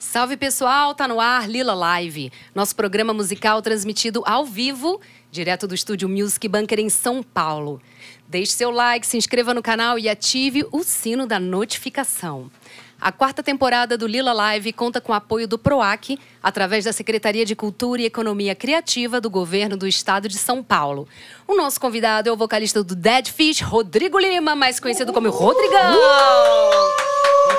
Salve pessoal, tá no ar Lila Live, nosso programa musical transmitido ao vivo, direto do estúdio Music Bunker em São Paulo. Deixe seu like, se inscreva no canal e ative o sino da notificação. A quarta temporada do Lila Live conta com o apoio do PROAC, através da Secretaria de Cultura e Economia Criativa do Governo do Estado de São Paulo. O nosso convidado é o vocalista do Dead Fish, Rodrigo Lima, mais conhecido como Rodrigão. Uh!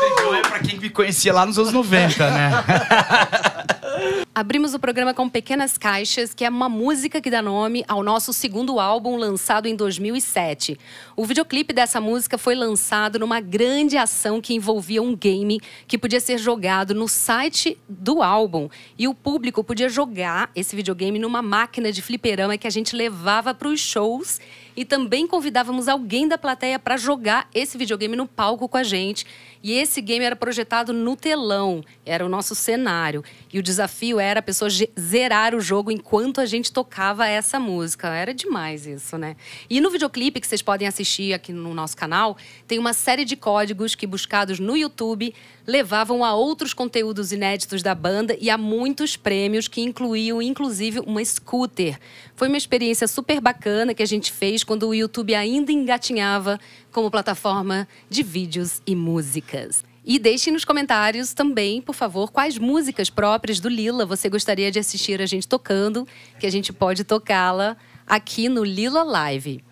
Rodrigão é pra quem me conhecia lá nos anos 90, né? Abrimos o programa com Pequenas Caixas, que é uma música que dá nome ao nosso segundo álbum lançado em 2007. O videoclipe dessa música foi lançado numa grande ação que envolvia um game que podia ser jogado no site do álbum. E o público podia jogar esse videogame numa máquina de fliperama que a gente levava para os shows e também convidávamos alguém da plateia para jogar esse videogame no palco com a gente. E esse game era projetado no telão, era o nosso cenário. E o desafio era a pessoa zerar o jogo enquanto a gente tocava essa música. Era demais isso, né? E no videoclipe que vocês podem assistir aqui no nosso canal, tem uma série de códigos que, buscados no YouTube, levavam a outros conteúdos inéditos da banda e a muitos prêmios que incluíam, inclusive, uma scooter. Foi uma experiência super bacana que a gente fez quando o YouTube ainda engatinhava como plataforma de vídeos e música músicas. E deixe nos comentários também, por favor, quais músicas próprias do Lila você gostaria de assistir a gente tocando, que a gente pode tocá-la aqui no Lila Live.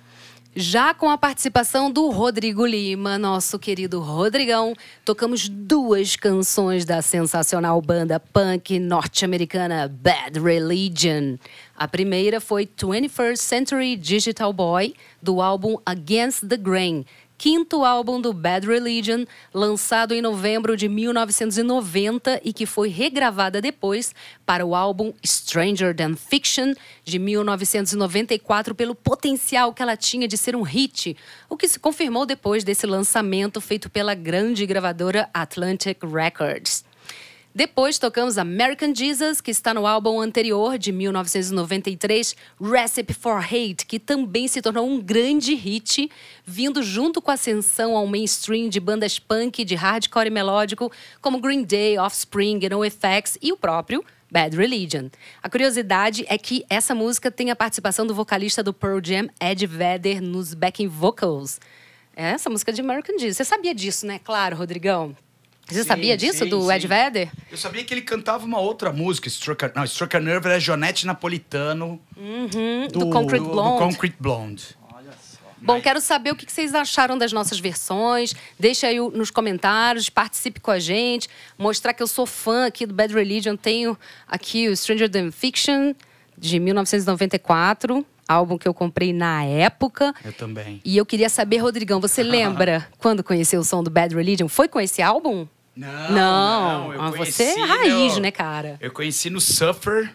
Já com a participação do Rodrigo Lima, nosso querido Rodrigão, tocamos duas canções da sensacional banda punk norte-americana Bad Religion. A primeira foi 21st Century Digital Boy, do álbum Against the Grain, quinto álbum do Bad Religion, lançado em novembro de 1990 e que foi regravada depois para o álbum Stranger Than Fiction, de 1994, pelo potencial que ela tinha de ser um hit, o que se confirmou depois desse lançamento feito pela grande gravadora Atlantic Records. Depois tocamos American Jesus, que está no álbum anterior de 1993, Recipe for Hate, que também se tornou um grande hit, vindo junto com a ascensão ao mainstream de bandas punk de hardcore e melódico como Green Day, Offspring, NoFX e o próprio Bad Religion. A curiosidade é que essa música tem a participação do vocalista do Pearl Jam, Ed Vedder, nos backing vocals. É essa música de American Jesus. Você sabia disso, né? Claro, Rodrigão. Você sim, sabia disso, sim, do sim. Ed Vedder? Eu sabia que ele cantava uma outra música, Struck a, não, Struck Nerve era Jonete Napolitano. Uhum, do, do, Concrete Blonde. Do, Concrete Blonde. Olha só. Bom, Mas... quero saber o que vocês acharam das nossas versões. Deixa aí nos comentários, participe com a gente. Mostrar que eu sou fã aqui do Bad Religion. Tenho aqui o Stranger Than Fiction, de 1994 álbum que eu comprei na época. Eu também. E eu queria saber, Rodrigão, você lembra quando conheceu o som do Bad Religion? Foi com esse álbum? Não, não. não ah, você é raiz, né, cara? Eu conheci no Suffer.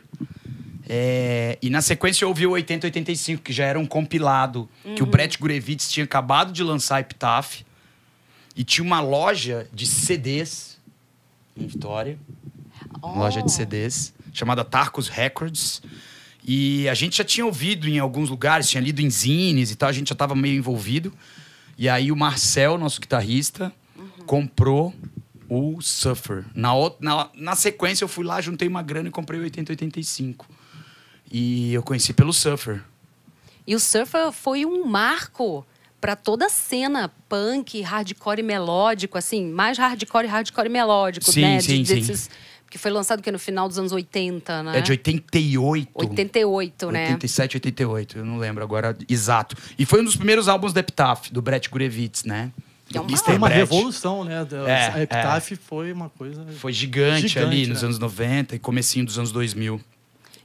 É, e na sequência eu ouvi o 8085, que já era um compilado, uhum. que o uhum. Brett Gurevitz tinha acabado de lançar a Epitaph. E tinha uma loja de CDs em Vitória. Oh. Uma loja de CDs, chamada Tarcos Records. E a gente já tinha ouvido em alguns lugares, tinha lido em zines e tal, a gente já estava meio envolvido. E aí o Marcel, nosso guitarrista, uhum. comprou o Suffer. Na, na, na sequência, eu fui lá, juntei uma grana e comprei o 8085. E eu conheci pelo Suffer. E o Surfer foi um marco para toda a cena punk, hardcore e melódico, assim, mais hardcore, hardcore e melódico, sim, né? Sim, de, sim. Que foi lançado que no final dos anos 80, né? É de 88. 88, né? 87, 88, eu não lembro agora exato. E foi um dos primeiros álbuns da Epitaph, do Brett Gurevitz, né? é uma, é uma revolução, né? É, a Epitaph é. foi uma coisa. Foi gigante, gigante ali né? nos anos 90 e comecinho dos anos 2000.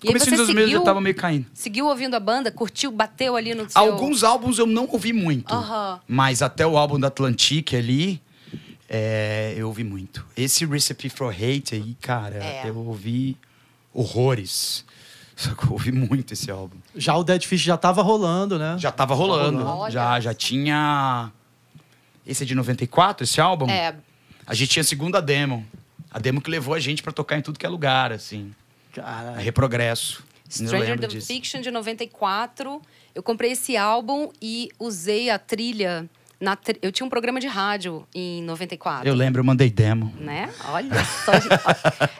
E comecinho dos anos 2000 eu tava meio caindo. Seguiu ouvindo a banda, curtiu, bateu ali no seu... Alguns álbuns eu não ouvi muito. Uh -huh. Mas até o álbum da Atlantique ali, é, eu ouvi muito. Esse Recipe for Hate aí, cara, é. eu ouvi horrores. Só que eu ouvi muito esse álbum. Já o Dead Fish já tava rolando, né? Já tava rolando. Já, já tinha esse é de 94, esse álbum? É. A gente tinha a segunda demo. A demo que levou a gente para tocar em tudo que é lugar, assim. Cara. reprogresso. Stranger Than Fiction de 94. Eu comprei esse álbum e usei a trilha. Na, eu tinha um programa de rádio em 94. Eu lembro, eu mandei demo. Né? Olha só.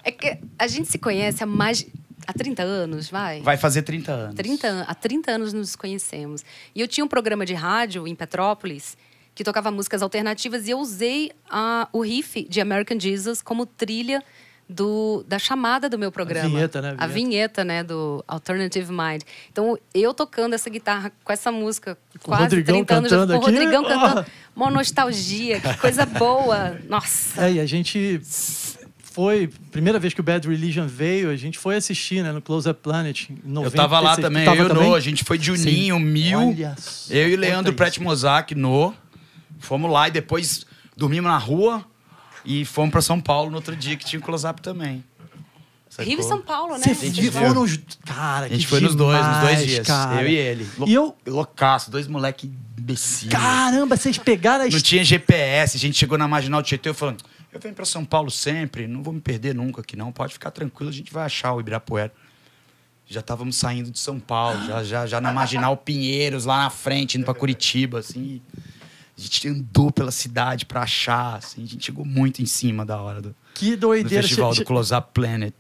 é que a gente se conhece há mais. Há 30 anos, vai? Vai fazer 30 anos. 30, há 30 anos nos conhecemos. E eu tinha um programa de rádio em Petrópolis que tocava músicas alternativas e eu usei a, o riff de American Jesus como trilha do, da chamada do meu programa. A vinheta, né? A vinheta. a vinheta. né? Do Alternative Mind. Então, eu tocando essa guitarra com essa música, com quase Rodrigão 30 anos. Cantando já, com o Rodrigão aqui. cantando. Oh. Mó nostalgia, que coisa boa. Nossa. É, e a gente foi. Primeira vez que o Bad Religion veio, a gente foi assistir, né? No Close Up Planet. 90, eu tava lá também, tava eu também? no. A gente foi de Juninho, Sim. Mil. Olha eu e Leandro Prete Mozak no fomos lá e depois dormimos na rua e fomos para São Paulo no outro dia, que tinha o close-up também. Rio e São Paulo, né? Cara, A gente foi demais, nos dois, nos dois dias. Cara. Eu e ele. Lo... E eu... Loucaço, dois moleque imbecil. Caramba, vocês pegaram... As... Não tinha GPS, a gente chegou na Marginal Tietê, eu falando... Eu venho para São Paulo sempre, não vou me perder nunca aqui não. Pode ficar tranquilo, a gente vai achar o Ibirapuera. Já estávamos saindo de São Paulo, já, já, já na Marginal Pinheiros, lá na frente, indo para Curitiba, assim. E... A gente andou pela cidade para achar, assim, a gente chegou muito em cima da hora do, que doideira. Do festival cê, do Close Up Planet.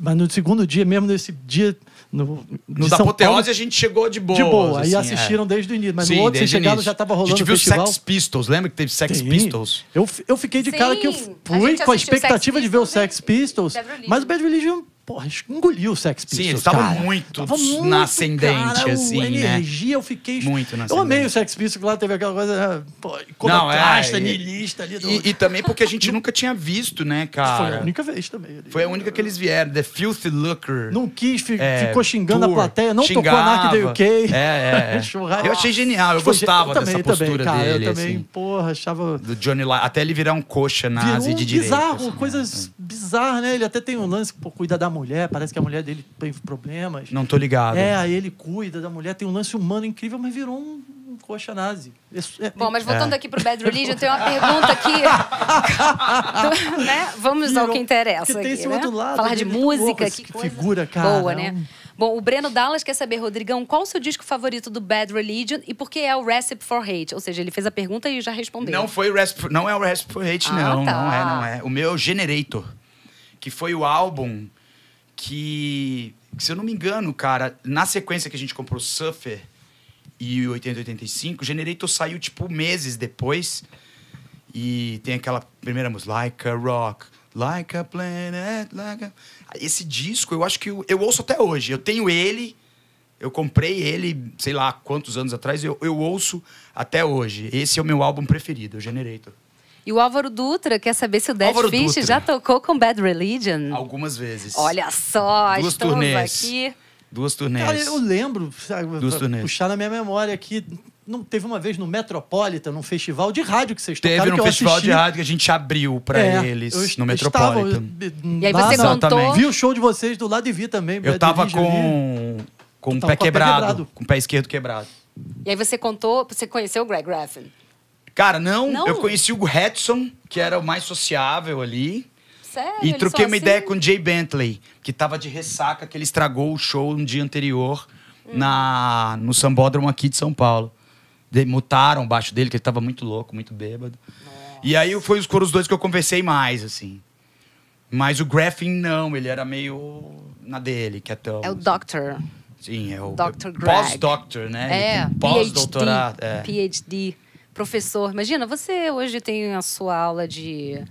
mas no segundo dia, mesmo nesse dia. No, no da Apoteose a gente chegou de boa. De boa, assim, é. assistiram é. desde o início. Mas Sim, no outro, vocês já tava rolando. A gente viu festival. Sex Pistols, lembra que teve Sex Sim. Pistols? Eu, eu fiquei de Sim. cara que eu fui com a expectativa de ver o Sex né? Pistols. Mas o Bad Religion Porra, engoliu o Sex Pistols. Sim, eles estavam muito, tava muito na ascendente, cara, assim. A né? energia, né? eu fiquei. Muito na Eu amei o Sex Pistols, lá teve aquela coisa. Né, pô, iconoclasta, é, ali. Do... E, e, também porque a gente nunca tinha visto, né, cara? Foi a única vez também. Ali. Foi a única que eles vieram, The Filthy Looker. Não quis, fi, é, ficou xingando tour, a plateia, não xingava, tocou a NAC da UK. É, é. é. eu achei genial, eu Foi, tipo, gostava eu também, dessa postura também, cara, dele. Eu também, assim, porra, achava. Do Johnny até ele virar um coxa nazi um de direita. Bizarro, assim, né? coisas bizarras, né? Ele até tem um lance, pô, cuida da mulher, parece que a mulher dele tem problemas. Não tô ligado. É, aí ele cuida da mulher, tem um lance humano incrível, mas virou um, coxa nazi. É... é Bom, mas é. voltando é. aqui pro Bad Religion, tem uma pergunta aqui. né? Vamos virou, ao que interessa. Que tem aqui, esse né? outro lado. Falar né? de música. Que, figura, cara. Boa, né? Bom, o Breno Dallas quer saber, Rodrigão, qual o seu disco favorito do Bad Religion e por que é o Recipe for Hate? Ou seja, ele fez a pergunta e já respondeu. Não foi Recipe, não é o Recipe for Hate, ah, não. Tá. Não é, não é. O meu é o Generator, que foi o álbum que, se eu não me engano, cara, na sequência que a gente comprou Surfer e o 8085, Generator saiu, tipo, meses depois. E tem aquela primeira música, Like a Rock, Like a Planet, Like a... Esse disco, eu acho que eu, eu ouço até hoje. Eu tenho ele... Eu comprei ele, sei lá, quantos anos atrás, eu, eu ouço até hoje. Esse é o meu álbum preferido, o Generator. E o Álvaro Dutra quer saber se o Dead Álvaro Fish Dutra. já tocou com Bad Religion. Algumas vezes. Olha só, Duas estamos turnês. aqui. Duas turnês. Cara, eu lembro, sabe, Duas turnês. puxar na minha memória aqui, não teve uma vez no Metropolitan, num festival de rádio que vocês estavam. tocaram Teve um festival assisti. de rádio que a gente abriu para é, eles no Metropolitan. Estava, e aí você contou... Vi o show de vocês do lado e vi também. Eu estava com, com, com o pé quebrado, pé quebrado, com o pé esquerdo quebrado. E aí você contou, você conheceu o Greg Graffin. Cara, não, não. Eu conheci o Hudson, que era o mais sociável ali. Sério? E troquei uma assim? ideia com o Jay Bentley, que tava de ressaca, que ele estragou o show no dia anterior hum. na, no Sambódromo aqui de São Paulo. Mutaram baixo dele, que ele tava muito louco, muito bêbado. Nossa. E aí foi os coros dois que eu conversei mais, assim. Mas o Graffin não, ele era meio na dele, que é tão. É o assim. Doctor. Sim, é o. Dr. Greg. Pós-doctor, né? É, pós-doutorado. PhD. É. PhD professor. Imagina, você hoje tem a sua aula de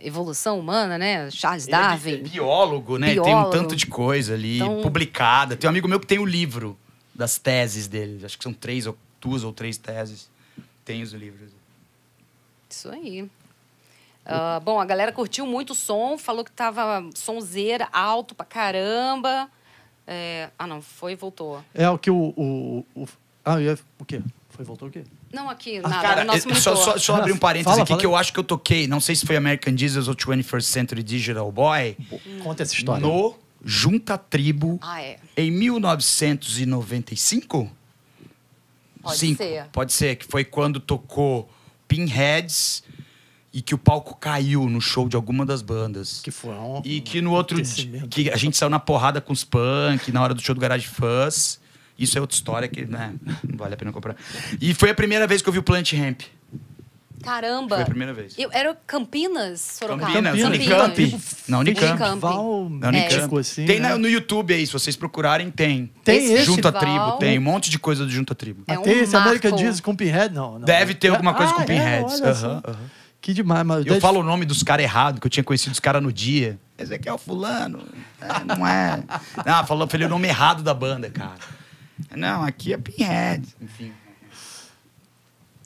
evolução humana, né? Charles Ele é Darwin. É biólogo, né? Biólogo. Tem um tanto de coisa ali então... publicada. Tem um amigo meu que tem o um livro das teses dele. Acho que são três ou duas ou três teses. Tem os livros. Isso aí. Uh, bom, a galera curtiu muito o som, falou que tava sonzeira, alto pra caramba. É... Ah, não, foi e voltou. É o que o. o, o... Ah, ia... o quê? Foi e voltou o quê? Não, aqui, ah, nada. Ah, cara, nosso é, Só, só, só abrir um parênteses fala, aqui fala. que eu acho que eu toquei. Não sei se foi American Jesus ou 21st Century Digital Boy. Conta essa história. No Junta Tribo. Ah, é. Em 1995? Pode Cinco. ser. Pode ser, que foi quando tocou Pinheads e que o palco caiu no show de alguma das bandas. Que foi um E que no outro dia. Que a gente saiu na porrada com os punk, na hora do show do Garage Fuzz. Isso é outra história que né, não vale a pena comprar. E foi a primeira vez que eu vi o Plant Ramp. Caramba! Foi a primeira vez. Eu, era Campinas, Sorocaba? Campinas. Unicamp. Na Unicamp. Unicamp. na assim, tem né? no YouTube aí, se vocês procurarem, tem. Tem esse? Junto à Tribo, tem. Um monte de coisa do Junto à Tribo. Ah, é um tem esse América diz com Pinhead? Não, não. Deve ter é? alguma coisa ah, com Pinheads. É, uh -huh, uh -huh. Que demais, mas... Eu deve... falo o nome dos caras errado, que eu tinha conhecido os caras no dia. Esse aqui é o fulano. É, não é. Ah, falou, falei o nome errado da banda, cara. Não, aqui é Pinhead. Enfim.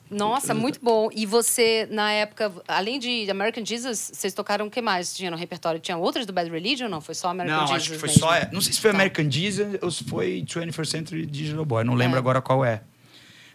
Nossa, muito bom. E você, na época, além de American Jesus, vocês tocaram o que mais tinha no repertório? Tinha outras do Bad Religion ou não? Foi só American não, Jesus? Não, acho que foi mesmo? só. Não sei se foi tá. American Jesus ou se foi 21st Century Digital Boy. Não lembro é. agora qual é.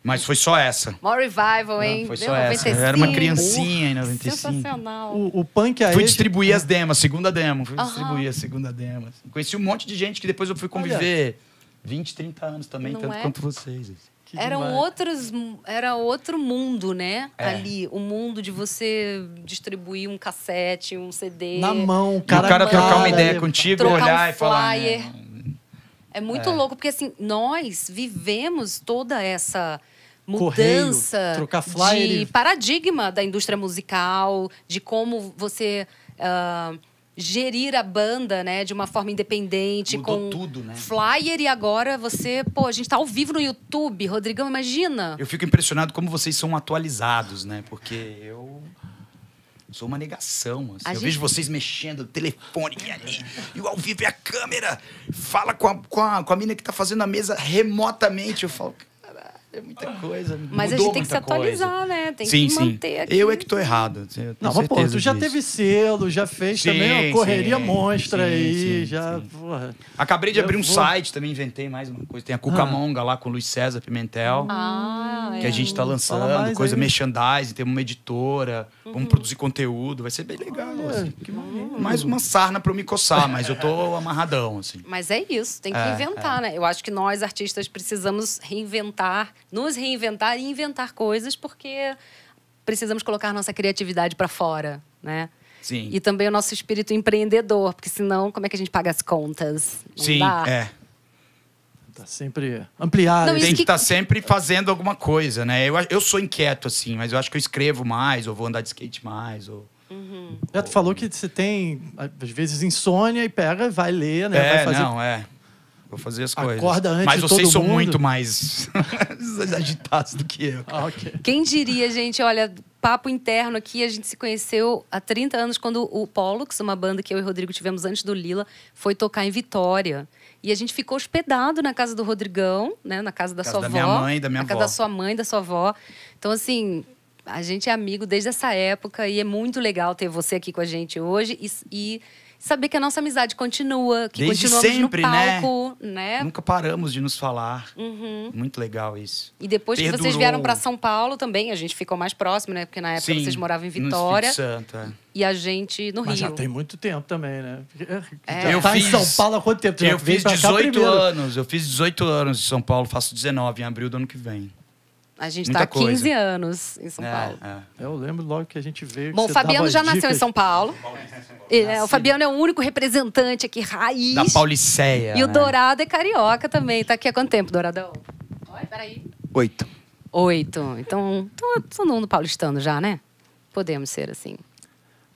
Mas foi só essa. More revival, hein? Não, foi só essa. Eu era uma criancinha em 95. Sensacional. O, o punk aí. É fui distribuir as demos, segunda demo. Fui uh -huh. distribuir a segunda demo. Assim. Conheci um monte de gente que depois eu fui conviver. Olha 20, 30 anos também, Não tanto é? quanto vocês. Eram outros, era outro mundo, né? É. Ali, o mundo de você distribuir um cassete, um CD. Na mão, cara. E o cara trocar uma ideia né? contigo, olhar um e falar. Né? É muito é. louco, porque assim, nós vivemos toda essa mudança Correio, flyer, de paradigma da indústria musical, de como você. Uh, gerir a banda, né, de uma forma independente, Mudou com tudo, né? flyer e agora você, pô, a gente tá ao vivo no YouTube, Rodrigão, imagina. Eu fico impressionado como vocês são atualizados, né? Porque eu sou uma negação. Assim. Eu gente... vejo vocês mexendo no telefone e ali, e o ao vivo é a câmera. Fala com a, com a, com a mina que tá fazendo a mesa remotamente. Eu falo, é muita coisa. Mas a gente tem que se atualizar, coisa. né? Tem sim, que manter aqui. Eu é que tô errado. não, mas pô, tu já teve selo, já fez sim, também uma correria sim, monstra sim, aí. já, Porra. Acabei de eu abrir um vou... site também, inventei mais uma coisa. Tem a Cucamonga ah. lá com o Luiz César Pimentel. Ah, que é. a gente tá lançando, coisa aí. merchandising, tem uma editora, uhum. vamos produzir conteúdo, vai ser bem legal. Ah, assim. mais uma sarna pra eu me coçar, mas eu tô amarradão, assim. Mas é isso, tem que é, inventar, é. né? Eu acho que nós, artistas, precisamos reinventar nos reinventar e inventar coisas porque precisamos colocar nossa criatividade para fora, né? Sim. E também o nosso espírito empreendedor, porque senão como é que a gente paga as contas? Não Sim, dá? é. Tá sempre ampliado. Não, Tem que estar tá sempre fazendo alguma coisa, né? Eu, eu sou inquieto, assim, mas eu acho que eu escrevo mais, ou vou andar de skate mais, ou... Uhum. Já tu falou que você tem, às vezes, insônia e pega, vai ler, né? É, vai fazer... não, é. Vou fazer as Acorda coisas. Antes Mas vocês são mundo. muito mais agitados do que eu. Ah, okay. Quem diria, gente, olha, papo interno aqui, a gente se conheceu há 30 anos quando o Pollux, uma banda que eu e o Rodrigo tivemos antes do Lila, foi tocar em Vitória. E a gente ficou hospedado na casa do Rodrigão, né? Na casa da casa sua da avó. Da minha mãe, da minha na avó. casa da sua mãe, da sua avó. Então, assim, a gente é amigo desde essa época e é muito legal ter você aqui com a gente hoje. e, e saber que a nossa amizade continua, que Desde continuamos sempre, no né? palco, né? né? Nunca paramos de nos falar. Uhum. Muito legal isso. E depois Perdurou. que vocês vieram para São Paulo também, a gente ficou mais próximo, né? Porque na época Sim, vocês moravam em Vitória. No Santo, é. E a gente no Mas Rio. já tem muito tempo também, né? É. Eu tá fiz, em São Paulo há quanto tempo? eu fiz 18 anos. Eu fiz 18 anos em São Paulo, faço 19 em abril do ano que vem. A gente está há 15 coisa. anos em São é, Paulo. É. Eu lembro logo que a gente veio. Bom, o Fabiano já nasceu em São Paulo. É, o Fabiano é o único representante aqui, raiz. Da Pauliceia. E o né? Dourado é carioca também. Está aqui há quanto tempo, Douradão? Oi, peraí. Oito. Oito. Então, todo mundo paulistano já, né? Podemos ser assim.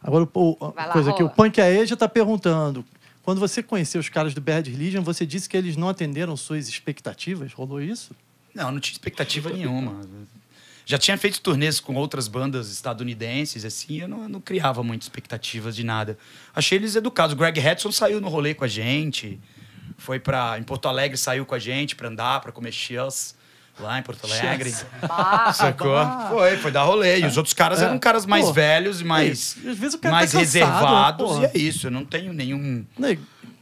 Agora, o, lá, coisa aqui, o Punk AE é já está perguntando. Quando você conheceu os caras do Bad Religion, você disse que eles não atenderam suas expectativas? Rolou isso? Não, não tinha expectativa nenhuma. Já tinha feito turnês com outras bandas estadunidenses, assim, eu não, não criava muito expectativas de nada. Achei eles educados. O Greg Hudson saiu no rolê com a gente, foi para em Porto Alegre, saiu com a gente para andar, para comer chias lá em Porto Alegre. Sacou? Foi, foi dar rolê. E os outros caras eram é. caras mais Pô, velhos e mais, tá mais tá cansado, reservados. Né? e é isso, eu não tenho nenhum. Não,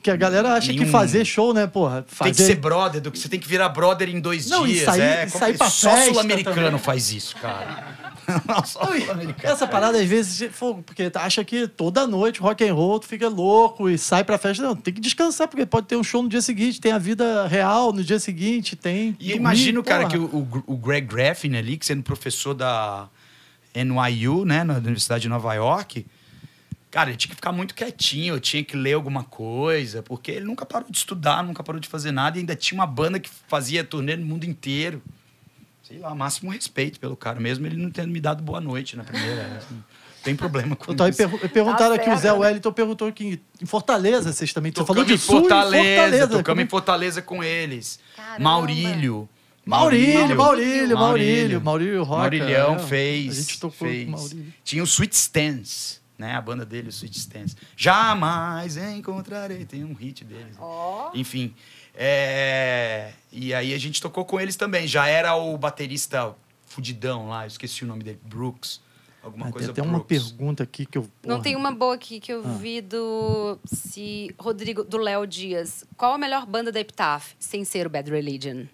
porque a galera acha nenhum... que fazer show, né, porra? Fazer... Tem que ser brother, do que você tem que virar brother em dois Não, dias. sair, é, sair pra Só sul-americano faz isso, cara. Nossa, americano. essa parada às vezes, porque acha que toda noite rock and roll tu fica louco e sai pra festa. Não, tem que descansar, porque pode ter um show no dia seguinte, tem a vida real no dia seguinte, tem. E imagino, cara, que o, o, Greg Graffin ali, que sendo professor da NYU, né, na Universidade de Nova York, Cara, ele tinha que ficar muito quietinho, eu tinha que ler alguma coisa, porque ele nunca parou de estudar, nunca parou de fazer nada e ainda tinha uma banda que fazia turnê no mundo inteiro. Sei lá, máximo respeito pelo cara, mesmo ele não tendo me dado boa noite na primeira. Né? Assim, tem problema com então, isso. perguntaram tá aqui, o Zé Wellington perguntou aqui em Fortaleza vocês também. Você falou de Fortaleza, Fortaleza. Tocamos em Fortaleza com eles. Caramba. Maurílio. Maurílio, Maurílio, Maurílio, Maurílio, Maurílio Roca. Maurílio é, fez. A gente tocou fez. com Maurílio. Tinha o Sweet Stance né? A banda dele, o Sweet Stance. Jamais encontrarei. Tem um hit deles. Oh. Enfim. É... E aí a gente tocou com eles também. Já era o baterista fudidão lá, esqueci o nome dele, Brooks. Alguma ah, coisa tem até uma pergunta aqui que eu. Porra. Não tem uma boa aqui que eu ah. vi do. Se, Rodrigo, do Léo Dias. Qual a melhor banda da Epitaph sem ser o Bad Religion?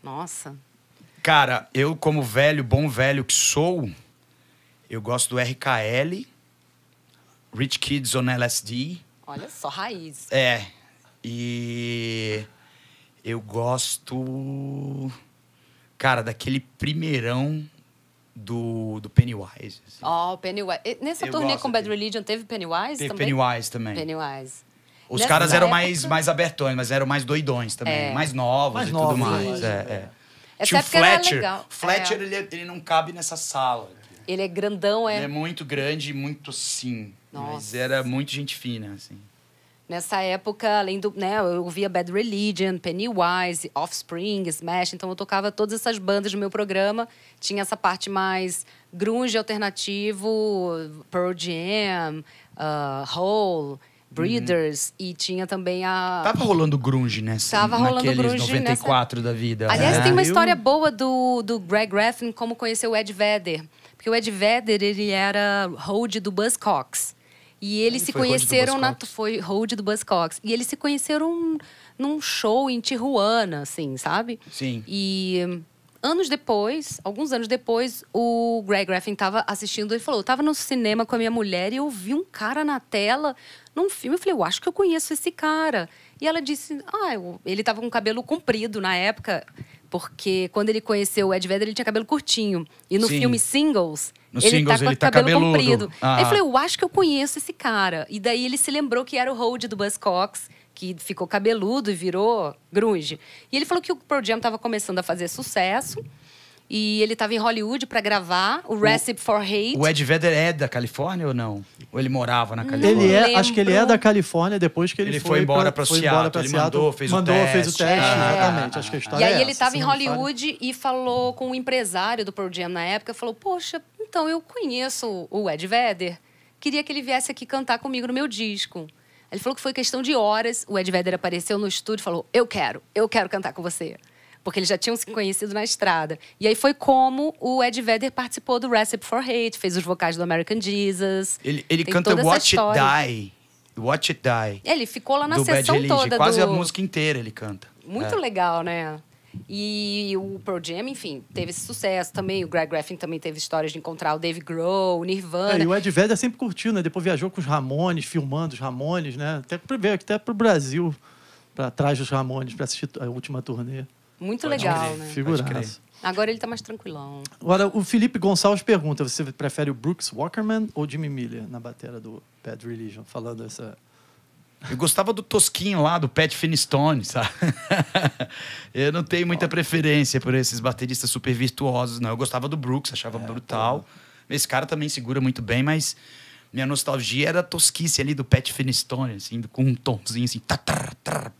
Nossa. Cara, eu, como velho, bom velho que sou, eu gosto do RKL Rich Kids on LSD. Olha só, raiz. É. E eu gosto. Cara, daquele primeirão do, do Pennywise. Assim. Ó, assim. oh, Pennywise. nessa eu turnê com Bad Religion teve Pennywise teve também? Pennywise também. Pennywise. Os Nessa caras eram época... mais, mais abertões, mas eram mais doidões também, é. mais novos mais e novos, tudo mais. É, é. Tinha o Fletcher. Fletcher, é. ele, ele não cabe nessa sala. Ele é grandão, é? Ele é muito grande e muito sim. Nossa. Mas era muito gente fina, assim. Nessa época, além do. Né, eu ouvia Bad Religion, Pennywise, Offspring, Smash, então eu tocava todas essas bandas no meu programa. Tinha essa parte mais grunge alternativo, Pearl Jam, uh, Hole. Breeders uhum. e tinha também a. Tava rolando grunge, né? Tava rolando grunge. 94 nessa... da vida. Aliás, é. tem uma história boa do, do Greg Raffin como conheceu o Ed Vedder. Porque o Ed Vedder, ele era hold do Buzzcocks. E eles se conheceram na. Foi Road do Buzzcocks. E eles se conheceram num show em Tijuana, assim, sabe? Sim. E anos depois, alguns anos depois, o Greg Graffin estava assistindo e falou: eu tava no cinema com a minha mulher e eu vi um cara na tela num filme. Eu falei, eu acho que eu conheço esse cara. E ela disse: Ah, ele estava com cabelo comprido na época. Porque quando ele conheceu o Ed Vedder, ele tinha cabelo curtinho. E no Sim. filme Singles, no ele tá singles, tá com ele tá cabelo cabeludo. comprido. Ah. Aí eu falei, eu acho que eu conheço esse cara. E daí ele se lembrou que era o Hold do Buzz Cox, que ficou cabeludo e virou grunge. E ele falou que o Pearl Jam tava começando a fazer sucesso. E ele estava em Hollywood para gravar o Recipe for Hate. O Ed Vedder é da Califórnia ou não? Ou ele morava na Califórnia? Ele é, acho que ele é da Califórnia depois que ele, ele foi, foi embora para Seattle, embora ele mandou, fez mandou, o teste. Fez o teste, ah, exatamente. Ah, acho que a história E aí é ele estava em Hollywood e falou com o um empresário do Pearl Jam na época, falou: "Poxa, então eu conheço o Ed Vedder. Queria que ele viesse aqui cantar comigo no meu disco." Ele falou que foi questão de horas, o Ed Vedder apareceu no estúdio e falou: "Eu quero, eu quero cantar com você." porque eles já tinham se conhecido na estrada. E aí foi como o Ed Vedder participou do Recipe for Hate, fez os vocais do American Jesus. Ele, ele canta Watch It Die. Watch It Die. Ele ficou lá na do sessão Bad toda. Quase do... a música inteira ele canta. Muito é. legal, né? E o Pearl Jam, enfim, teve esse sucesso também. O Greg Graffin também teve histórias de encontrar o Dave Grohl, o Nirvana. É, e o Ed Vedder sempre curtiu, né? Depois viajou com os Ramones, filmando os Ramones, né? Até, veio até pro Brasil, para trás dos Ramones, para assistir a última turnê. Muito Pode legal, crer. né? Figuraça. Agora ele tá mais tranquilão. Agora, o Felipe Gonçalves pergunta: você prefere o Brooks Walkerman ou Jimmy Miller na bateria do Bad Religion? Falando essa. Eu gostava do Tosquinho lá, do Pat Finistone, sabe? eu não tenho muita preferência por esses bateristas super virtuosos, não. Eu gostava do Brooks, achava é, brutal. Pô. Tá Esse cara também segura muito bem, mas minha nostalgia era a tosquice ali do Pat Finistone, assim, com um tomzinho assim, tá tá, tá,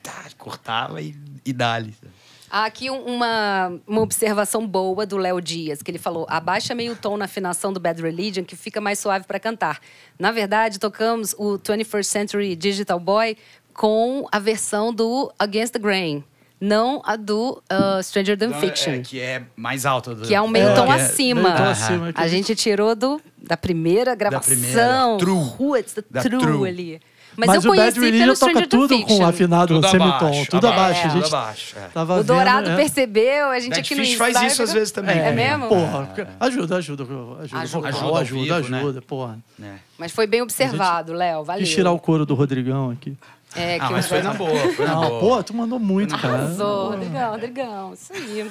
tá, cortava e, e dali. Sabe? Aqui uma, uma observação boa do Léo Dias, que ele falou: abaixa meio tom na afinação do Bad Religion, que fica mais suave para cantar. Na verdade, tocamos o 21st Century Digital Boy com a versão do Against the Grain. Não a do uh, Stranger Than então, é, Fiction. É, que é mais alta. Do... Que é um meio é, tom é, acima. meio tom acima. A gente tirou do, da primeira gravação. Da primeira. True. Rua, da true, true ali. Mas, Mas eu o Bad Religion toca tudo com o afinado tudo semitom. Abaixo, tudo abaixo. abaixo. É. abaixo é. o Dourado vendo, é. percebeu, a gente aqui no Instagram... faz isso às vezes também. É, é mesmo? Porra, ajuda, ajuda. Ajuda, ajuda, vocal, ajuda, ajuda, né? ajuda, porra. Né? Mas foi bem observado, Léo, valeu. tirar o couro do Rodrigão aqui. É, ah, que ah, mas foi na boa, foi na não, boa. Pô, tu mandou muito, cara. Arrasou, Rodrigão, Rodrigão, isso aí.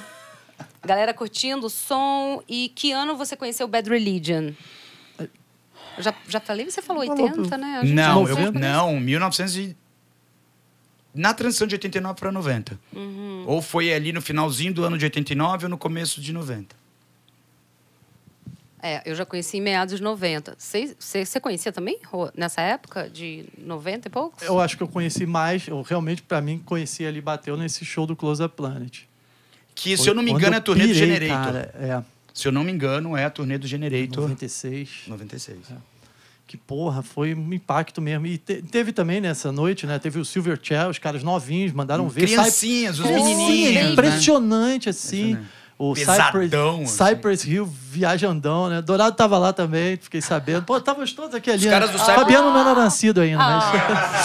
Galera curtindo o som. E que ano você conheceu o Bad Religion? Já, já falei, você falou 80, falou, né? não, eu, não, 1900 e... Na transição de 89 para 90. Uhum. Ou foi ali no finalzinho do ano de 89 ou no começo de 90. É, eu já conheci em meados de 90. Você conhecia também nessa época de 90 e poucos? Eu acho que eu conheci mais, eu realmente para mim conheci ali bateu nesse show do Close Up Planet. Que se eu não me engano é a turnê pirei, do Generator. Cara, é. Se eu não me engano é a turnê do Generator. 96. 96. É que, porra, foi um impacto mesmo. E te, teve também nessa noite, né? Teve o Silver Chair, os caras novinhos, mandaram ver. Criancinhas, os menininhos. É impressionante, né? assim. O Cypress, assim. Cypress Hill viajandão, né? Dourado tava lá também, fiquei sabendo. Pô, estavam todos aqui ali. Os né? caras do Cypress... Fabiano não era nascido ainda, mas...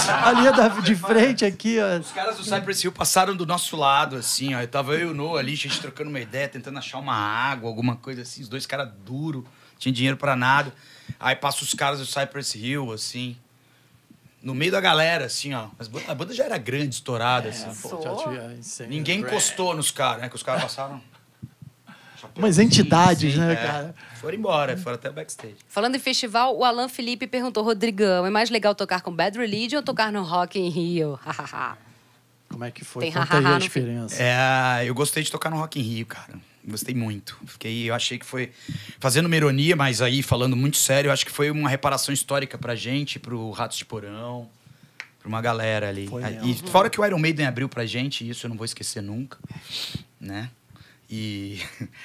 Ah. ali de frente aqui, ó. Os caras do Cypress Hill passaram do nosso lado, assim, ó. Eu tava eu e o Noah ali, a gente trocando uma ideia, tentando achar uma água, alguma coisa assim. Os dois caras duro, tinha dinheiro para nada. Aí passa os caras do Cypress Hill, assim. No meio da galera, assim, ó. Mas a banda já era grande, estourada, é, assim. Ninguém né? encostou nos caras, né? Que os caras passaram. Umas entidades, sim, sim, né, é. cara? Foram embora, foram até backstage. Falando em festival, o Alan Felipe perguntou: Rodrigão, é mais legal tocar com Bad Religion ou tocar no Rock in Rio? Como é que foi? Tem Conta aí a diferença. É, eu gostei de tocar no Rock in Rio, cara. Gostei muito. Fiquei, eu achei que foi fazendo uma ironia, mas aí falando muito sério, eu acho que foi uma reparação histórica pra gente, pro Ratos de Porão, pra uma galera ali. Foi ah, e fora que o Iron Maiden abriu pra gente, isso eu não vou esquecer nunca, né? E,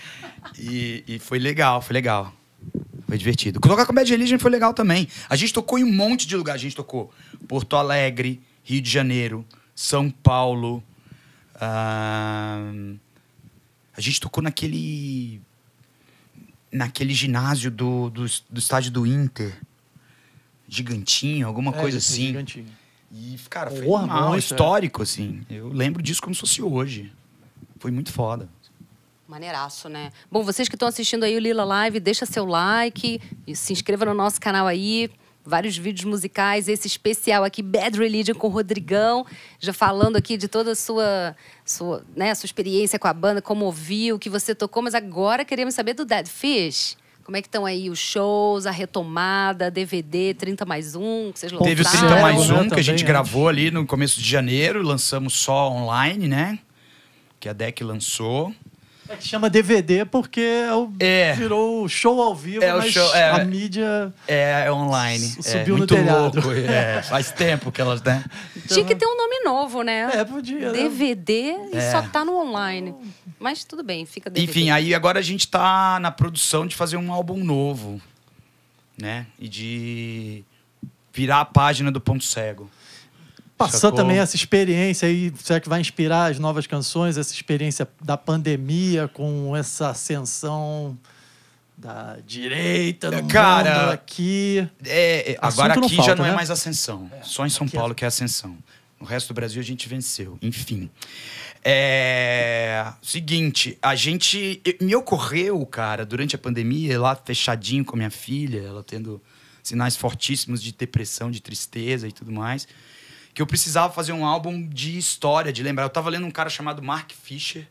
e, e foi legal, foi legal. Foi divertido. Colocar com Bad Religion foi legal também. A gente tocou em um monte de lugar. A gente tocou Porto Alegre, Rio de Janeiro, São Paulo. Uh... A gente tocou naquele. naquele ginásio do, do, do estádio do Inter. Gigantinho, alguma é, coisa assim. Gigantinho. E, cara, foi Porra, é. histórico, é. assim. Eu lembro disso como se fosse hoje. Foi muito foda. Maneiraço, né? Bom, vocês que estão assistindo aí o Lila Live, deixa seu like, e se inscreva no nosso canal aí, vários vídeos musicais, esse especial aqui, Bad Religion com o Rodrigão, já falando aqui de toda a sua, sua, né, sua experiência com a banda, como ouviu, o que você tocou, mas agora queremos saber do Dead Fish. Como é que estão aí os shows, a retomada, DVD 30 mais 1, que vocês lançaram? Teve o 30 mais 1 que a gente né? gravou ali no começo de janeiro, lançamos só online, né? Que a DEC lançou. É que chama DVD porque é o, é. virou show ao vivo, é, mas o show, é, a mídia. É, é online. É. Subiu é, muito no telhado. Louco, é, faz tempo que elas, né? Então, Tinha que ter um nome novo, né? É, podia. DVD né? e é. só tá no online. Mas tudo bem, fica DVD. Enfim, aí agora a gente tá na produção de fazer um álbum novo, né? E de virar a página do Ponto Cego. Passou também essa experiência aí, será que vai inspirar as novas canções, essa experiência da pandemia com essa ascensão da direita no Cara, mundo aqui? É, é, agora aqui falta, já não é né? é mais ascensão, é, só em São é Paulo que é ascensão. No resto do Brasil a gente venceu, enfim. É. Seguinte, a gente. Me ocorreu, cara, durante a pandemia, lá fechadinho com a minha filha, ela tendo sinais fortíssimos de depressão, de tristeza e tudo mais que eu precisava fazer um álbum de história, de lembrar. Eu tava lendo um cara chamado Mark Fisher,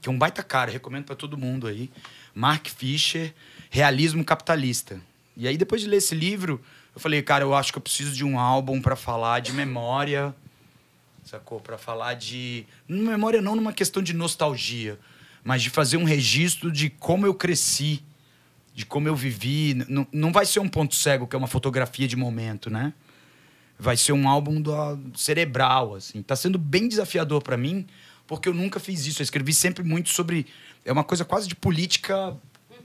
que é um baita cara, recomendo para todo mundo aí. Mark Fisher, Realismo Capitalista. E aí depois de ler esse livro, eu falei, cara, eu acho que eu preciso de um álbum para falar de memória, sacou? Para falar de memória não numa questão de nostalgia, mas de fazer um registro de como eu cresci, de como eu vivi. Não, não vai ser um ponto cego que é uma fotografia de momento, né? vai ser um álbum do, cerebral, assim. Tá sendo bem desafiador para mim, porque eu nunca fiz isso. Eu escrevi sempre muito sobre. É uma coisa quase de política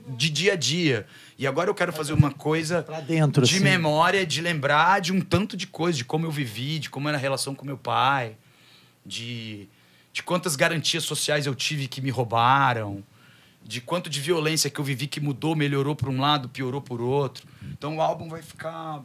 de dia a dia. E agora eu quero fazer uma coisa dentro, de assim. memória, de lembrar de um tanto de coisa, de como eu vivi, de como era a relação com meu pai, de, de quantas garantias sociais eu tive que me roubaram, de quanto de violência que eu vivi que mudou, melhorou por um lado, piorou por outro. Então o álbum vai ficar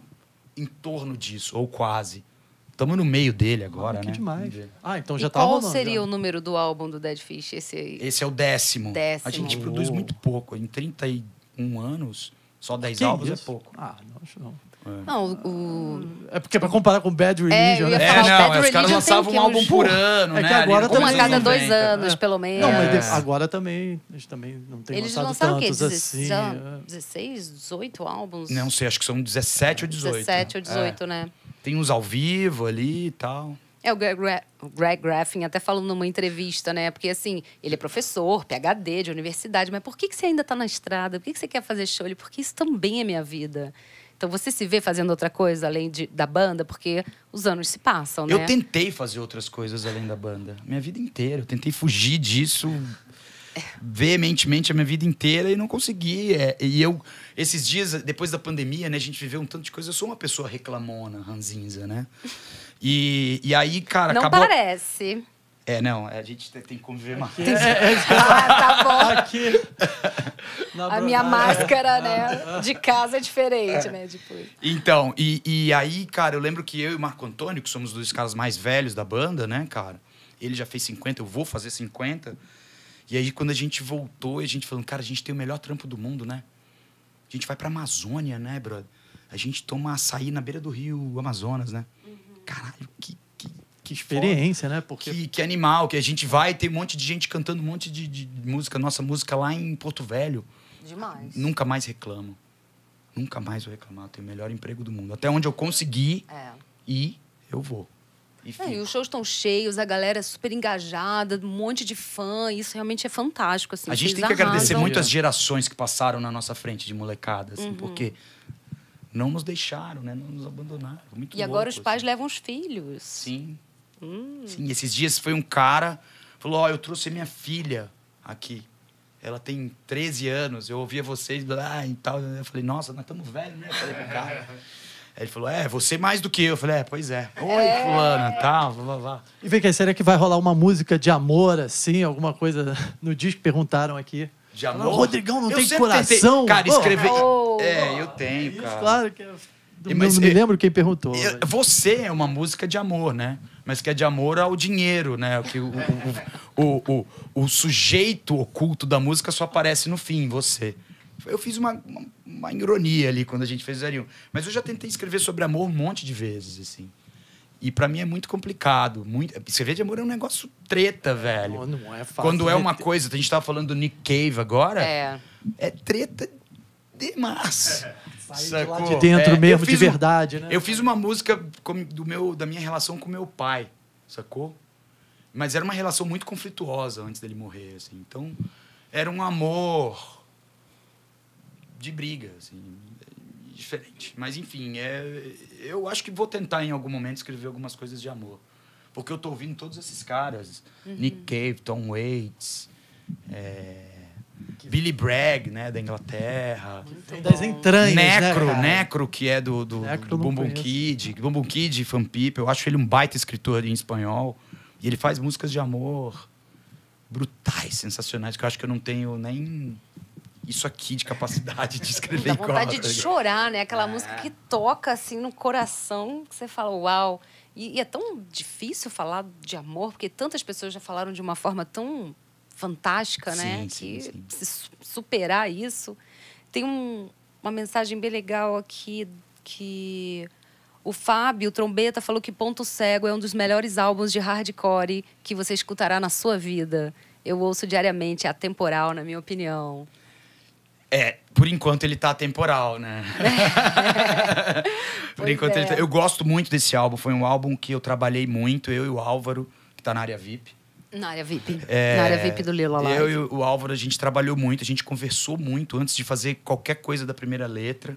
em torno disso, ou quase. Estamos no meio dele agora, ah, né? demais. Ah, então já e tá qual rolando, seria já. o número do álbum do Dead Fish? Esse aí? Esse é o décimo. décimo. A gente oh. produz muito pouco. Em 31 anos, só 10 álbuns é pouco. Ah, não acho não. É. Não, o. É porque é pra comparar com Bad é, Religion, é, né? É, não, Bad os caras lançavam é um álbum por ano, é né? Que agora uma a cada dois anos, é. pelo menos. Não, mas agora também, eles também não tem eles lançado lançaram tantos o quê? assim. Já 16, 18 álbuns? Não sei, acho que são 17 ou 18. 17 ou 18, é. né? Tem uns ao vivo ali e tal. É, o Greg, Graffin até falou numa entrevista, né? Porque, assim, ele é professor, PHD de universidade, mas por que, que você ainda está na estrada? Por que, que você quer fazer show? Ele, porque isso também é minha vida. Então você se vê fazendo outra coisa além de, da banda, porque os anos se passam, né? Eu tentei fazer outras coisas além da banda. Minha vida inteira. Eu tentei fugir disso veementemente a minha vida inteira e não consegui. É, e eu, esses dias, depois da pandemia, né, a gente viveu um tanto de coisa. Eu sou uma pessoa reclamona, ranzinza, né? E, e aí, cara. Não acabou... parece. É, não, a gente tem que conviver mais. É- tem... ah, tá bom. Aqui. a minha ah, máscara, é. né, ah, de casa é diferente, é. né, depois. Tipo. Então, e, e aí, cara, eu lembro que eu e o Marco Antônio, que somos dois caras mais velhos da banda, né, cara, ele já fez 50, eu vou fazer 50. E aí, quando a gente voltou, a gente falou, cara, a gente tem o melhor trampo do mundo, né? A gente vai pra Amazônia, né, brother? A gente toma açaí na beira do rio Amazonas, né? Uhum. Caralho, que que experiência, foda. né? Porque... Que, que, animal, que a gente vai tem um monte de gente cantando um monte de, de música, nossa música lá em Porto Velho. Demais. Nunca mais reclamo. Nunca mais vou reclamar. Eu tenho o melhor emprego do mundo. Até onde eu conseguir é. ir, eu vou. E, é, e os shows estão cheios, a galera é super engajada, um monte de fã, isso realmente é fantástico. Assim, a gente tem que arrasam. agradecer muito as gerações que passaram na nossa frente de molecada, assim, uhum. porque não nos deixaram, né? não nos abandonaram. Muito e louco, agora os assim. pais levam os filhos. Sim. Hum. Sim, esses dias foi um cara, falou: Ó, oh, eu trouxe minha filha aqui. Ela tem 13 anos, eu ouvia vocês, lá e tal. Eu falei, nossa, nós estamos velhos, né? Eu falei pro cara. ele falou, é, você mais do que eu. Eu falei, é, pois é. é. Oi, é. fulana, tal, blá, blá, blá. E vem cá, será que vai rolar uma música de amor, assim, alguma coisa no disco? Perguntaram aqui. De amor? Não, Rodrigão não eu tem coração? Tentei... Cara, escrever... Oh. É, eu tenho, cara. Claro que... É mas, não me lembro quem perguntou. Mas... Né? Você é uma música de amor, né? Mas que é de amor ao dinheiro, né? Que o, o, o, o, o sujeito oculto da música só aparece no fim, você. Eu fiz uma, uma, uma ironia ali quando a gente fez o Zerinho. Mas eu já tentei escrever sobre amor um monte de vezes, assim. E para mim é muito complicado. Muito... Escrever de amor é um negócio treta, velho. Não, não é fácil. Quando é né? uma coisa, a gente tava falando do Nick Cave agora. É. É treta demais. É. Sair de lá de é, dentro é, mesmo, de verdade, um, né? Eu fiz uma música do meu, da minha relação com meu pai, sacou? Mas era uma relação muito conflituosa antes dele morrer, assim. Então, era um amor de briga, assim, diferente. Mas, enfim, é, eu acho que vou tentar em algum momento escrever algumas coisas de amor. Porque eu tô ouvindo todos esses caras. Uhum. Nick Cave, Tom Waits, é, Billy Bragg, né, da Inglaterra. Então, das entranhas, né, Necro, né, Necro, que é do, do, do Bumbum Kid. Bumbum Kid, Fan People. Eu acho ele um baita escritor em espanhol. E ele faz músicas de amor brutais, sensacionais, que eu acho que eu não tenho nem isso aqui de capacidade de escrever Dá igual. vontade tá de chorar, né? Aquela é. música que toca, assim, no coração, que você fala, uau. E, e é tão difícil falar de amor, porque tantas pessoas já falaram de uma forma tão fantástica, sim, né? Sim, que sim. superar isso. Tem um, uma mensagem bem legal aqui que o Fábio, o trombeta, falou que Ponto Cego é um dos melhores álbuns de hardcore que você escutará na sua vida. Eu ouço diariamente, é atemporal, na minha opinião. É, por enquanto ele tá atemporal, né? por pois enquanto é. ele tá... É. Eu gosto muito desse álbum, foi um álbum que eu trabalhei muito, eu e o Álvaro, que tá na área VIP. Na área VIP. É, na área VIP do Lila Live. Eu e o Álvaro, a gente trabalhou muito, a gente conversou muito antes de fazer qualquer coisa da primeira letra.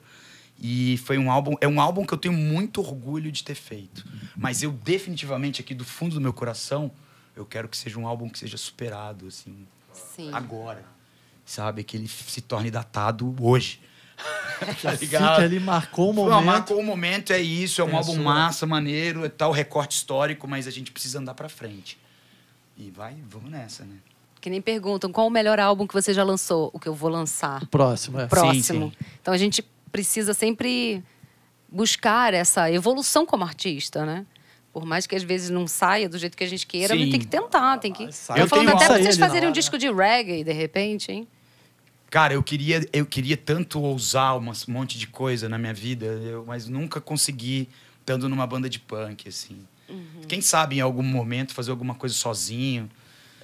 E foi um álbum, é um álbum que eu tenho muito orgulho de ter feito. Mas eu definitivamente aqui do fundo do meu coração, eu quero que seja um álbum que seja superado assim, Sim. agora. Sabe que ele se torne datado hoje. tá ligado? que ali, marcou o momento. Não, marcou o momento, é isso, é um Pensou. É álbum massa, maneiro, é tal recorte histórico, mas a gente precisa andar para frente. E vai, vamos nessa, né? Que nem perguntam qual o melhor álbum que você já lançou, o que eu vou lançar. O próximo, é. Próximo. Sim, sim. Então a gente precisa sempre buscar essa evolução como artista, né? Por mais que às vezes não saia do jeito que a gente queira, Sim. tem que tentar, tem que. Eu ah, tô falando até pra vocês fazerem um né? disco de reggae, de repente, hein? Cara, eu queria, eu queria tanto ousar um monte de coisa na minha vida, eu, mas nunca consegui estando numa banda de punk, assim. Uhum. Quem sabe em algum momento fazer alguma coisa sozinho.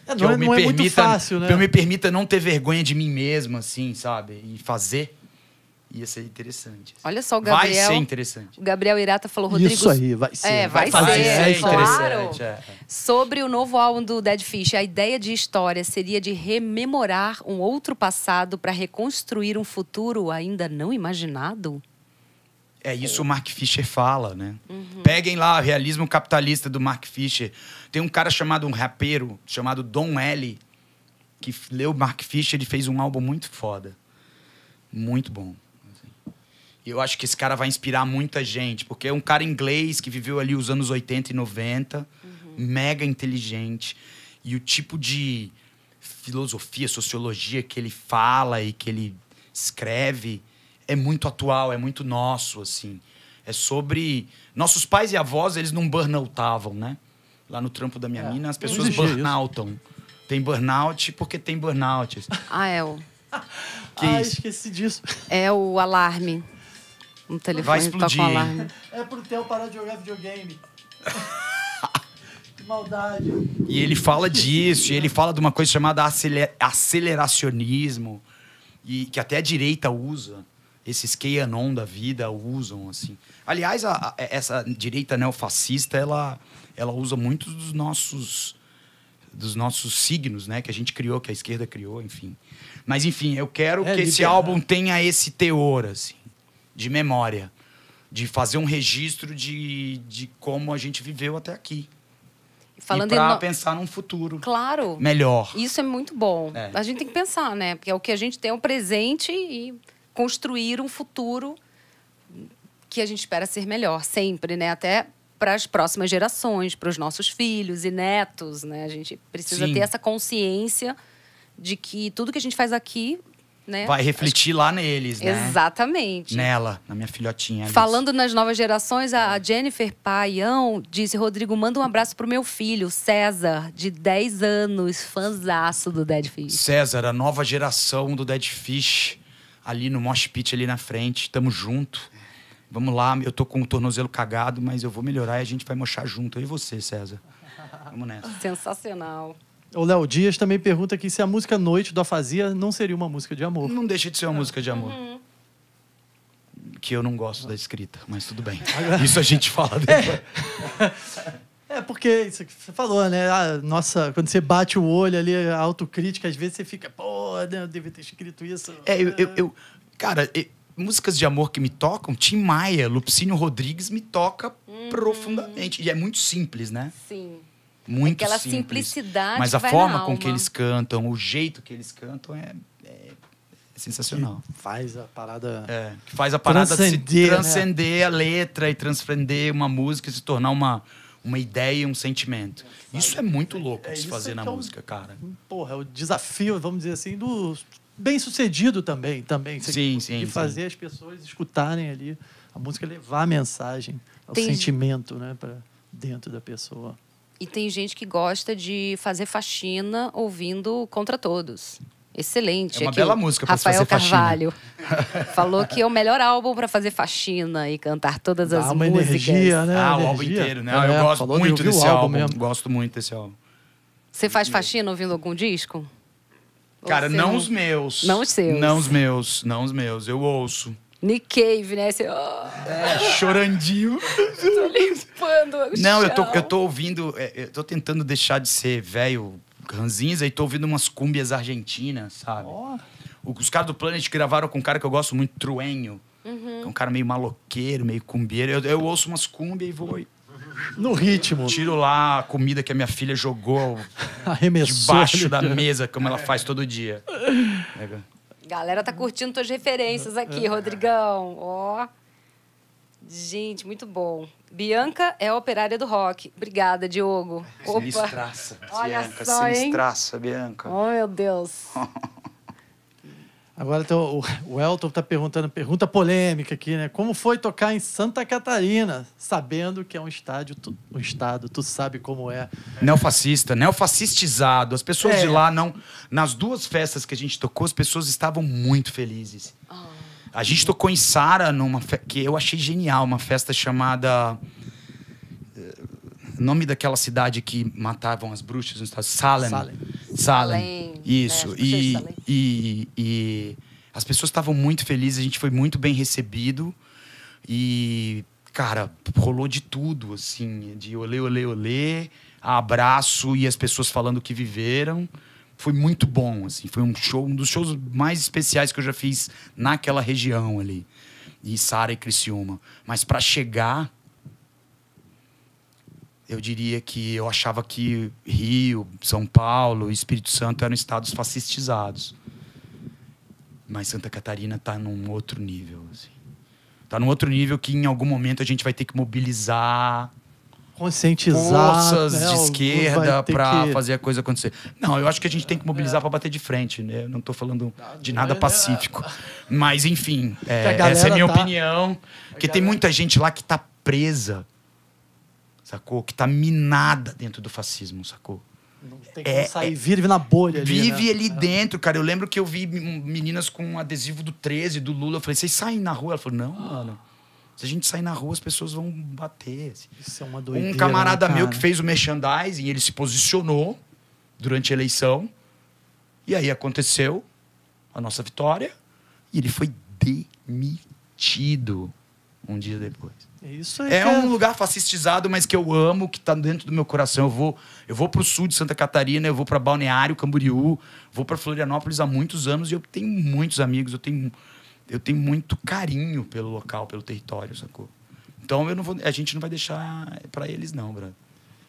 É, que eu é- me não permita, é muito fácil, né? Que eu me permita não ter vergonha de mim mesmo, assim, sabe? E fazer. Ia ser interessante. Assim. Olha só o Gabriel. Vai ser interessante. O Gabriel Irata falou, Rodrigo. Isso aí, vai ser. É, vai, vai ser, vai claro. É, é. Sobre o novo álbum do Dead Fish, a ideia de história seria de rememorar um outro passado para reconstruir um futuro ainda não imaginado? É isso o Mark Fisher fala, né? Uhum. Peguem lá o realismo capitalista do Mark Fisher. Tem um cara chamado, um rapeiro, chamado Don L., que leu Mark Fisher e fez um álbum muito foda. Muito bom. Assim. E eu acho que esse cara vai inspirar muita gente, porque é um cara inglês que viveu ali os anos 80 e 90, uhum. mega inteligente. E o tipo de filosofia, sociologia que ele fala e que ele escreve é muito atual, é muito nosso, assim. É sobre. Nossos pais e avós, eles não burnoutavam, né? Lá no trampo da minha é. mina, as pessoas burnoutam. Tem burnout porque tem burnout. Ah, é o. Que ah, isso? esqueci disso. É o alarme. Um telefone Vai explodir, toca o alarme. É pro Theo parar de jogar videogame. que maldade. E ele fala disso, e ele fala de uma coisa chamada aceleracionismo, e que até a direita usa esses QAnon da vida usam, assim. Aliás, a, a, essa direita neofascista, ela, ela usa muitos dos nossos dos nossos signos, né, que a gente criou, que a esquerda criou, enfim. Mas enfim, eu quero é que esse álbum tenha esse teor assim, de memória, de fazer um registro de, de como a gente viveu até aqui falando para no... pensar num futuro claro melhor isso é muito bom é. a gente tem que pensar né porque é o que a gente tem é o presente e construir um futuro que a gente espera ser melhor sempre, né? Até para as próximas gerações, para os nossos filhos e netos, né? A gente precisa Sim. ter essa consciência de que tudo que a gente faz aqui né? Vai refletir lá neles, né? Exatamente. Nela, na minha filhotinha. Alice. Falando nas novas gerações, a Jennifer Paião disse: Rodrigo, manda um abraço pro meu filho, César, de 10 anos, fanzaço do Dead Fish. César, a nova geração do Dead Fish ali no mosh pit ali na frente, tamo junto. Vamos lá, eu tô com o tornozelo cagado, mas eu vou melhorar e a gente vai mochar junto. Eu e você, César. Vamos nessa. Sensacional. O Léo Dias também pergunta aqui se a música Noite do Afazia não seria uma música de amor. Não deixa de ser uma música de amor. Uhum. Que eu não gosto da escrita, mas tudo bem. Isso a gente fala depois. É. É, porque isso que você falou, né? Ah, nossa, quando você bate o olho ali, a autocrítica, às vezes você fica, pô, né, eu devia ter escrito isso. É, eu. eu, é. eu cara, eu, músicas de amor que me tocam, Tim Maia, Lupicínio Rodrigues, me toca uhum. profundamente. E é muito simples, né? Sim. Muito Aquela simples. simplicidade. Mas a forma com que eles cantam, o jeito que eles cantam é, é sensacional. Que faz a parada. É, que faz a parada transcender, se transcender né? a letra e transcender uma música e se tornar uma, uma ideia e um sentimento. Isso é muito louco de é, se fazer é na é música, cara. Porra, é o desafio, vamos dizer assim, do bem sucedido também, também. Sim, sim. De fazer sim. as pessoas escutarem ali a música, levar a mensagem, o tem... sentimento, né, para dentro da pessoa. E tem gente que gosta de fazer faxina ouvindo contra todos excelente. É uma aqui, bela música para fazer Carvalho faxina. falou que é o melhor álbum para fazer faxina e cantar todas Dá as uma músicas. Energia, né? Ah, o álbum inteiro, né? É, eu gosto muito desse álbum, álbum mesmo. Gosto muito desse álbum. Você faz faxina ouvindo algum disco? Cara, não, não os meus. Não os seus. Não os meus, não os meus. Eu ouço. Nick Cave, né? Esse, oh. É, chorandinho. tô limpando o Não, chão. eu tô, eu tô ouvindo... É, eu tô tentando deixar de ser velho ranzinhas, aí tô ouvindo umas cúmbias argentinas, sabe? Oh. Os caras do Planet gravaram com um cara que eu gosto muito, Truenho. Uhum. É um cara meio maloqueiro, meio cumbieiro. Eu, eu ouço umas cúmbias e vou. No ritmo. Tiro lá a comida que a minha filha jogou debaixo da mesa, como ela faz todo dia. Galera tá curtindo tuas referências aqui, é. Rodrigão. Ó. Oh. Gente, muito bom. Bianca é operária do rock. Obrigada, Diogo. Opa. estraça Olha Bianca, só, sinistraça, hein? Bianca. Oh, meu Deus. Agora então, o Elton está perguntando, pergunta polêmica aqui, né? Como foi tocar em Santa Catarina, sabendo que é um estádio, tu, um estado, tu sabe como é. Neofascista, neofascistizado. As pessoas é. de lá não. Nas duas festas que a gente tocou, as pessoas estavam muito felizes. Oh. A gente tocou em Sara numa fe... que eu achei genial, uma festa chamada eh, nome daquela cidade que matavam as bruxas nos Estados Salem. Salem. Salem. Salem. Né? Isso. E, Salem. E, e, as pessoas estavam muito felizes, a gente foi muito bem recebido. E, cara, rolou de tudo, assim, de olê, olê, olê, abraço e as pessoas falando que viveram foi muito bom, assim. Foi um show, um dos shows mais especiais que eu já fiz naquela região ali. E Sara e Criciúma. Mas para chegar, eu diria que eu achava que Rio, São Paulo e Espírito Santo eram estados fascistizados. Mas Santa Catarina está num outro nível, assim. Tá num outro nível que em algum momento a gente vai ter que mobilizar conscientizar forças né, de esquerda para que... fazer a coisa acontecer. Não, eu acho que a gente tem que mobilizar é. para bater de frente, né? Eu não estou falando de nada é, pacífico. É. Mas, enfim, é, essa é a minha tá... opinião. Porque galera... tem muita gente lá que está presa, sacou? Que está minada dentro do fascismo, sacou? Não tem como é, sair, é, vive na bolha ali. Vive né? ali é. dentro, cara. Eu lembro que eu vi meninas com um adesivo do 13, do Lula. Eu falei, vocês saem na rua? Ela falou, não, mano. Se a gente sair na rua, as pessoas vão bater. Assim. Isso é uma doideira. Um né, camarada meu que fez o merchandising, ele se posicionou durante a eleição. E aí aconteceu a nossa vitória. E ele foi demitido um dia depois. É isso aí, é um lugar fascistizado, mas que eu amo, que está dentro do meu coração. Eu vou, eu vou pro sul de Santa Catarina, eu vou para Balneário, Camboriú, vou para Florianópolis há muitos anos e eu tenho muitos amigos, eu tenho eu tenho muito carinho pelo local, pelo território, sacou? Então eu não vou, a gente não vai deixar para eles não, Brando.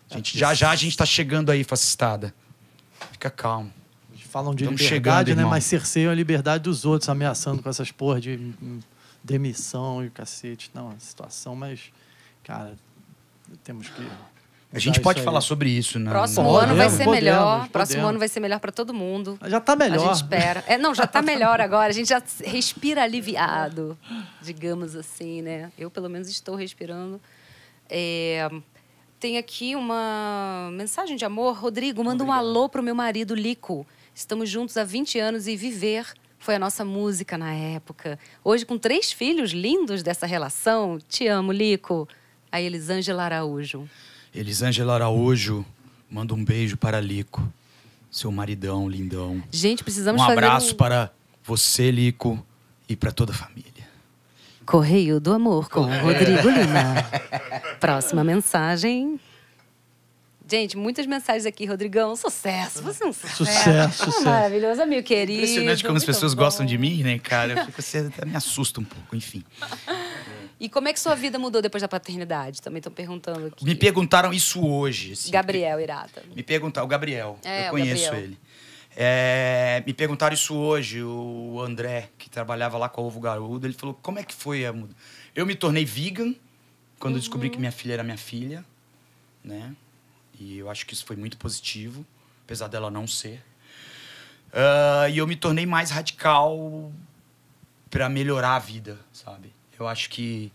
A gente, já já a gente está chegando aí, fascistada. Fica calmo. Falam de Estamos liberdade, chegando, né? Irmão. Mas cerceiam a liberdade dos outros, ameaçando com essas porra de demissão e o cacete. Não, situação, mas, cara, temos que a gente tá, pode falar sobre isso, né? Próximo ano vai ser podemos, melhor. podemos. Próximo ano vai ser melhor para todo mundo. Já tá melhor. A gente espera. É, não, já tá melhor agora. A gente já respira aliviado, digamos assim, né? Eu, pelo menos, estou respirando. É, Tem aqui uma mensagem de amor. Rodrigo, manda um alô pro meu marido Lico. Estamos juntos há 20 anos e viver foi a nossa música na época. Hoje, com três filhos lindos dessa relação, te amo, Lico. A Elisângela Araújo. Elisângela Araújo manda um beijo para Lico, seu maridão lindão. Gente, precisamos um fazer abraço um... para você, Lico, e para toda a família. Correio do Amor com é. Rodrigo Lima. Próxima mensagem. Gente, muitas mensagens aqui, Rodrigão. Sucesso, você é um sucesso. Sucesso, é sucesso. Maravilhoso, meu querido. Impressionante como as pessoas bom. gostam de mim, né, cara? Eu fico, assim, até me assusta um pouco, enfim. E como é que sua vida mudou depois da paternidade? Também estão perguntando aqui. Me perguntaram isso hoje. Assim, Gabriel Irata. Me perguntaram, o Gabriel, é, eu conheço Gabriel. ele. É, me perguntaram isso hoje, o André, que trabalhava lá com a Ovo Garudo, ele falou, como é que foi a mudança? Eu me tornei vegan quando uhum. descobri que uhum. minha filha era minha filha, né? E eu acho que isso foi muito positivo, apesar dela não ser. Uh, e eu me tornei mais radical para melhorar a vida, sabe? Eu acho que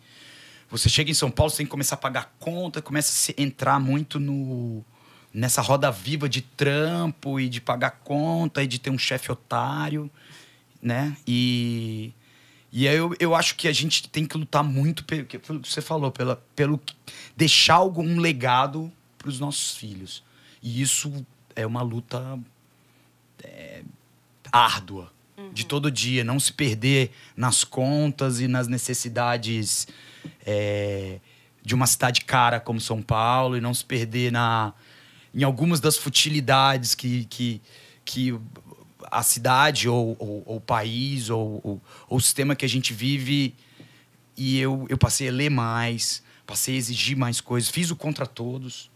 você chega em São Paulo, você tem que começar a pagar conta, começa a entrar muito no nessa roda viva de trampo e de pagar conta e de ter um chefe otário, né? E e aí eu, eu acho que a gente tem que lutar muito pelo, pelo que você falou, pela, pelo deixar algum legado para os nossos filhos. E isso é uma luta é, árdua, de todo dia, não se perder nas contas e nas necessidades é, de uma cidade cara como São Paulo e não se perder na, em algumas das futilidades que, que, que a cidade ou, ou, ou o país ou, ou, ou, o sistema que a gente vive. E eu, eu passei a ler mais, passei a exigir mais coisas. Fiz o Contra Todos.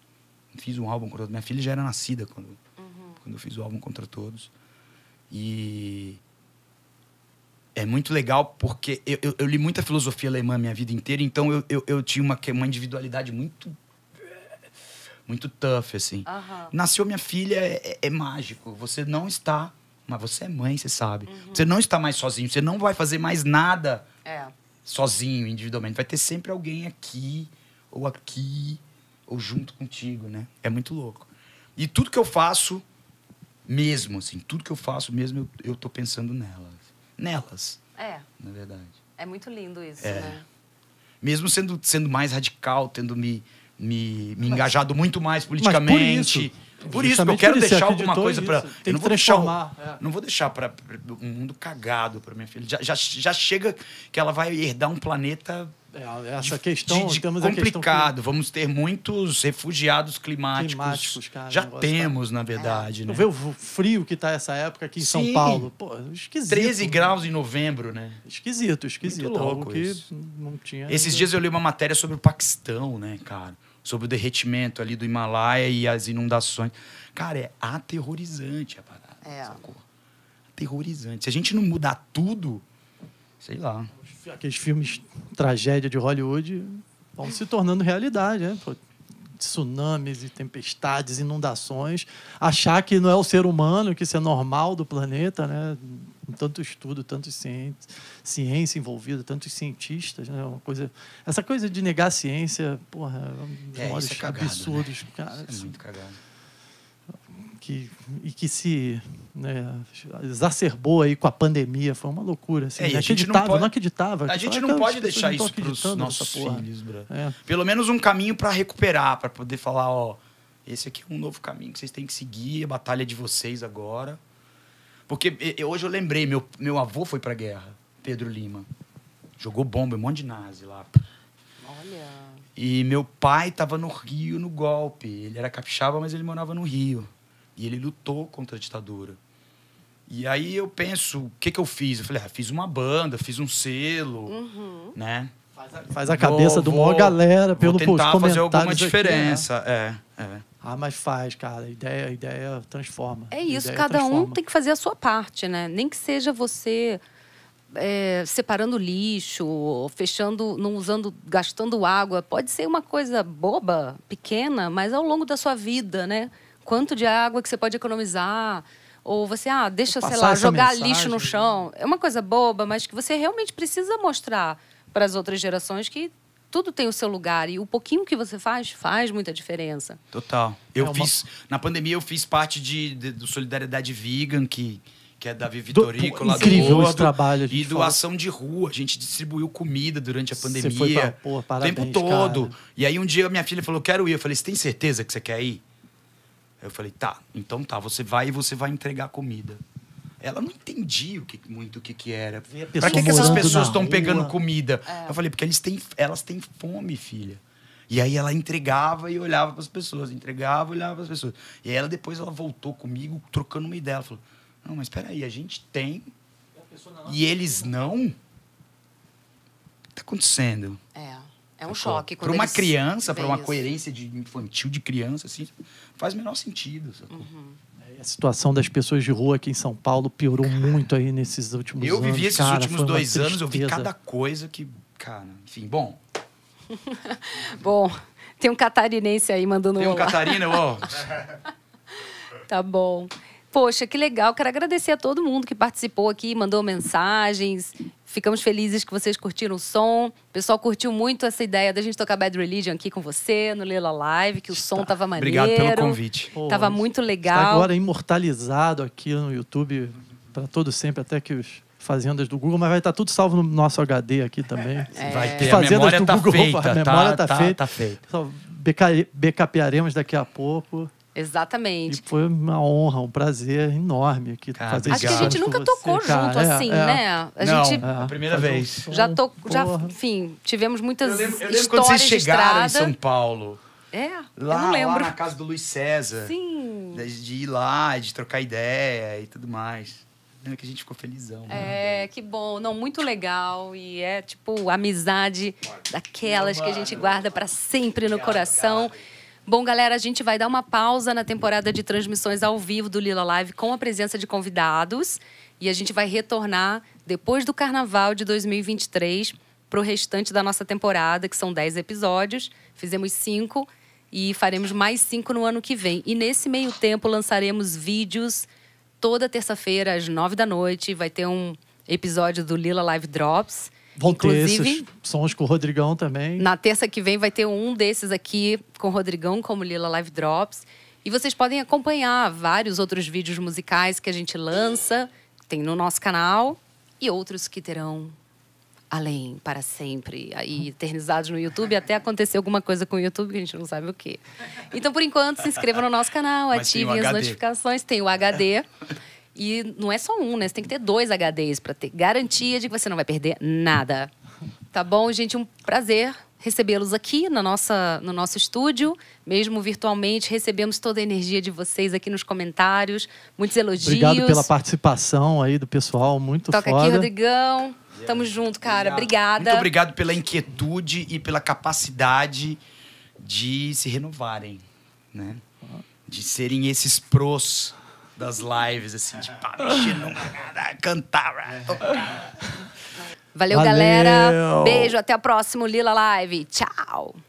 Fiz um álbum contra todos. Minha filha já era nascida quando, uhum. quando eu fiz o álbum Contra Todos. E, é muito legal porque eu, eu, eu, li muita filosofia alemã minha vida inteira, então eu, eu, eu tinha uma, uma individualidade muito. muito tough, assim. Uhum. Nasceu minha filha, é, é, é, mágico. Você não está. Mas você é mãe, você sabe. Uhum. Você não está mais sozinho, você não vai fazer mais nada é. sozinho, individualmente. Vai ter sempre alguém aqui, ou aqui, ou junto contigo, né? É muito louco. E tudo que eu faço, mesmo, assim, tudo que eu faço mesmo, eu, eu tô pensando nela nelas. É. Na é verdade. É muito lindo isso, é. né? Mesmo sendo, sendo mais radical, tendo me, me, me mas, engajado muito mais politicamente. Por isso que eu quero deixar alguma coisa para. Tem é. não vou deixar, não vou deixar para um mundo cagado para minha filha. Já, já, já chega que ela vai herdar um planeta é, é essa de, questão de, de é complicado. Questão... Vamos ter muitos refugiados climáticos. climáticos cara, Já tá- temos, tá... na verdade. É. Né? Eu o frio que está essa época aqui em Sim. São Paulo. Pô, esquisito. 13 né? graus em novembro, né? Esquisito, esquisito. Muito louco Algo que não tinha. Esses dias eu li uma matéria sobre o Paquistão, né, cara? sobre o derretimento ali do Himalaia e as inundações. Cara, é aterrorizante a parada. É. Sacou? Aterrorizante. Se a gente não mudar tudo, sei lá. Aqueles filmes tragédia de Hollywood vão se tornando realidade, né? tsunamis e tempestades, inundações, achar que não é o ser humano, que isso é normal do planeta, né? Tanto estudo, tanto ciência, ciência envolvida, tantos cientistas, né? Uma coisa, essa coisa de negar a ciência, porra, é, é, é né? absurdos, né? cara. Isso é muito cagado que, e que se né, exacerbou aí com a pandemia. Foi uma loucura. Assim, é, não, pode... não, acreditava. A gente não pode deixar isso para os nossos filhos, é. Pelo menos um caminho para recuperar, para poder falar, ó, esse aqui é um novo caminho que vocês têm que seguir, a batalha é de vocês agora. Porque eu, hoje eu lembrei, meu, meu avô foi para a guerra, Pedro Lima. Jogou bomba, um monte de nazi lá. Olha... E meu pai estava no Rio no golpe. Ele era capixaba, mas ele morava no Rio. E ele lutou contra a ditadura. E aí eu penso, o que, que eu fiz? Eu falei, ah, fiz uma banda, fiz um selo, uhum. né? Faz a, faz a cabeça do maior galera pelo vou tentar pô, fazer alguma diferença, aqui, né? é, é. Ah, mas faz, cara. A ideia, a ideia transforma. É isso, cada transforma. um tem que fazer a sua parte, né? Nem que seja você é, separando lixo, fechando, não usando, gastando água. Pode ser uma coisa boba, pequena, mas ao longo da sua vida, né? quanto de água que você pode economizar. Ou você, ah, deixa, sei lá, jogar mensagem. lixo no chão. É uma coisa boba, mas que você realmente precisa mostrar para as outras gerações que tudo tem o seu lugar e o pouquinho que você faz faz muita diferença. Total. É eu é uma... fiz na pandemia eu fiz parte de, de do Solidariedade Vegan que que é Davi Vitorico, lá incrível do Gordo, trabalho, e doação de rua. A gente distribuiu comida durante a pandemia. Você foi pra, parabéns, o tempo todo. Cara. E aí um dia minha filha falou: "Quero ir". Eu falei: "Você tem certeza que você quer ir?" Eu falei, tá, então tá, você vai e você vai entregar comida. Ela não entendia o que, muito o que, que era. Pra que, que essas pessoas estão pegando comida? É. Eu falei, porque eles têm, elas têm fome, filha. E aí ela entregava e olhava para as pessoas, entregava e olhava para as pessoas. E aí ela depois ela voltou comigo trocando uma ideia. Ela falou: "Não, mas espera aí, a gente tem e eles não? O que tá acontecendo?" É. É um choque. Para uma criança, para uma isso. coerência de infantil, de criança, assim, faz o menor sentido. Uhum. É, a situação das pessoas de rua aqui em São Paulo piorou cara, muito aí nesses últimos eu anos. Eu vivi esses cara, últimos dois anos, eu vi cada coisa que. Cara, enfim, bom. bom, tem um catarinense aí mandando um. Tem um olá. catarina, ó. tá bom. Poxa, que legal. Quero agradecer a todo mundo que participou aqui, mandou mensagens. Ficamos felizes que vocês curtiram o som. O pessoal curtiu muito essa ideia da gente tocar Bad Religion aqui com você, no Lela Live, que o som Está. tava maneiro. Obrigado pelo convite. Pô, tava muito legal. Está agora imortalizado aqui no YouTube para todo sempre, até que os fazendas do Google, mas vai estar tá tudo salvo no nosso HD aqui também. É. Vai ter, fazendas a memória do tá Google, feita. A tá, memória tá, tá, feita. tá feita. Só daqui a pouco. Exatamente. E foi uma honra, um prazer enorme aqui cara, fazer Acho que a gente nunca tocou você, junto cara, é, assim, é, é. né? A Não, gente é, a primeira vez. Já tocou, já, enfim, tivemos muitas eu lembro, eu lembro histórias quando vocês chegaram em São Paulo. É, lá, eu não lembro. Lá na casa do Luiz César. Sim. De ir lá, de trocar ideia e tudo mais. Lembra que a gente ficou felizão. Né? É, que bom. Não, muito legal. E é, tipo, amizade daquelas que a gente guarda para sempre no coração. Cara. Bom, galera, a gente vai dar uma pausa na temporada de transmissões ao vivo do Lila Live com a presença de convidados. E a gente vai retornar depois do carnaval de 2023 para o restante da nossa temporada, que são 10 episódios. Fizemos cinco e faremos mais cinco no ano que vem. E nesse meio tempo lançaremos vídeos toda terça-feira às nove da noite. Vai ter um episódio do Lila Live Drops. Vão Inclusive, ter esses sons com o Rodrigão também. Na terça que vem vai ter um desses aqui com o Rodrigão, como Lila Live Drops. E vocês podem acompanhar vários outros vídeos musicais que a gente lança, tem no nosso canal, e outros que terão além para sempre, aí eternizados no YouTube, até acontecer alguma coisa com o YouTube que a gente não sabe o quê. Então, por enquanto, se inscreva no nosso canal, ativem as notificações, tem o HD. E não é só um, né? Você tem que ter dois HDs para ter garantia de que você não vai perder nada. Tá bom, gente? Um prazer recebê-los aqui na nossa, no nosso estúdio, mesmo virtualmente. Recebemos toda a energia de vocês aqui nos comentários, muitos elogios. Obrigado pela participação aí do pessoal, muito Toca foda. aqui, Rodrigão. Yeah. Tamo junto, cara. Obrigado. Obrigada. Muito obrigado pela inquietude e pela capacidade de se renovarem, né? De serem esses pros das lives, assim, de pá, mexendo, cantar, Valeu, Valeu, galera. Beijo, até o próximo Lila Live. Tchau.